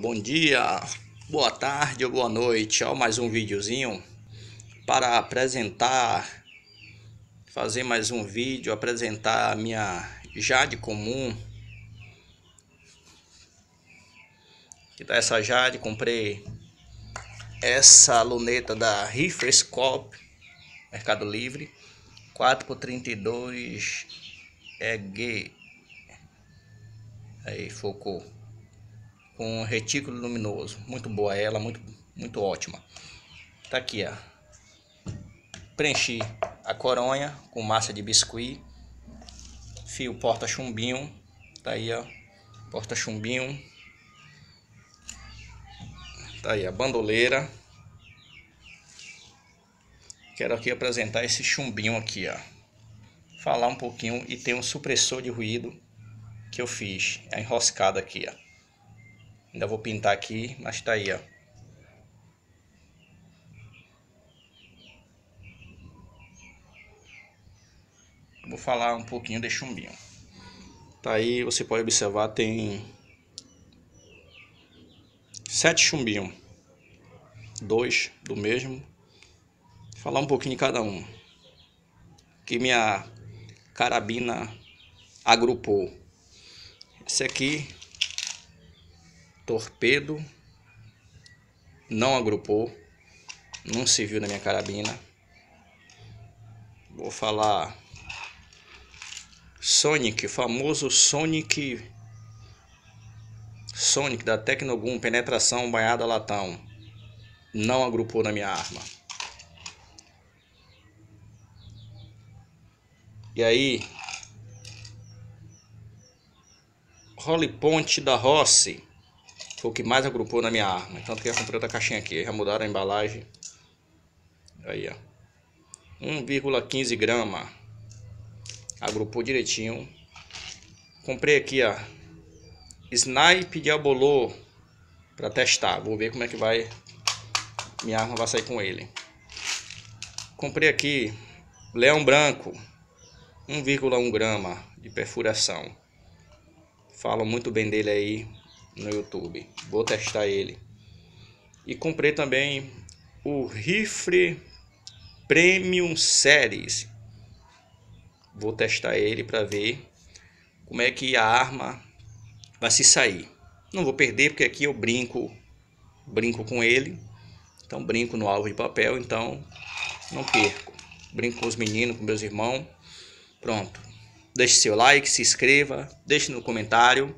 Bom dia, boa tarde ou boa noite. Ó, mais um videozinho para apresentar, fazer mais um vídeo, apresentar a minha jade comum. Que tá essa jade, comprei essa luneta da Riflescope, Mercado Livre, 4 x 32 EG. Aí focou com retículo luminoso. Muito boa ela, muito, muito ótima. Tá aqui, ó. Preenchi a coronha com massa de biscuit. Fio porta chumbinho. Tá aí, ó. Porta chumbinho. Tá aí a bandoleira. Quero aqui apresentar esse chumbinho aqui, ó. Falar um pouquinho e tem um supressor de ruído que eu fiz. É enroscado aqui, ó. Ainda vou pintar aqui, mas tá aí, ó. Vou falar um pouquinho de chumbinho. Tá aí, você pode observar, tem sete chumbinhos. Dois do mesmo. Vou falar um pouquinho de cada um. Que minha carabina agrupou. Esse aqui torpedo, não agrupou, não se viu na minha carabina. Vou falar Sonic, o famoso Sonic Sonic da Tecnogum, penetração banhada latão. Não agrupou na minha arma. E aí, Holly Ponte da Rossi foi o que mais agrupou na minha arma. Tanto que eu comprei outra caixinha aqui. Já mudaram a embalagem. Aí, ó. 1,15 grama. Agrupou direitinho. Comprei aqui, ó. Snipe Diabolô. Pra testar. Vou ver como é que vai... Minha arma vai sair com ele. Comprei aqui... Leão branco. 1,1 grama de perfuração. Falo muito bem dele aí no YouTube. Vou testar ele. E comprei também o rifle Premium Series. Vou testar ele para ver como é que a arma vai se sair. Não vou perder porque aqui eu brinco, brinco com ele. Então brinco no alvo de papel, então não perco. Brinco com os meninos, com meus irmãos. Pronto. Deixe seu like, se inscreva, deixe no comentário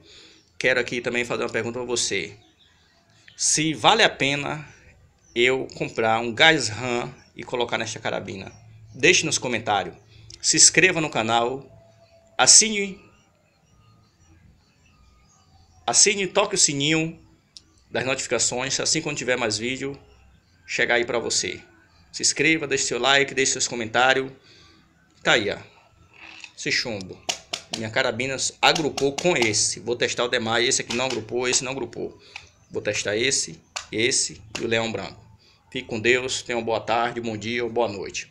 quero aqui também fazer uma pergunta para você. Se vale a pena eu comprar um gás RAM e colocar nesta carabina? Deixe nos comentários. Se inscreva no canal. Assine. Assine e toque o sininho das notificações. Assim quando tiver mais vídeo, chegar aí para você. Se inscreva, deixe seu like, deixe seus comentários. Tá aí, ó. Esse chumbo. Minha carabina agrupou com esse. Vou testar o demais. Esse aqui não agrupou, esse não agrupou. Vou testar esse, esse e o leão branco. Fique com Deus, tenha uma boa tarde, bom dia ou boa noite.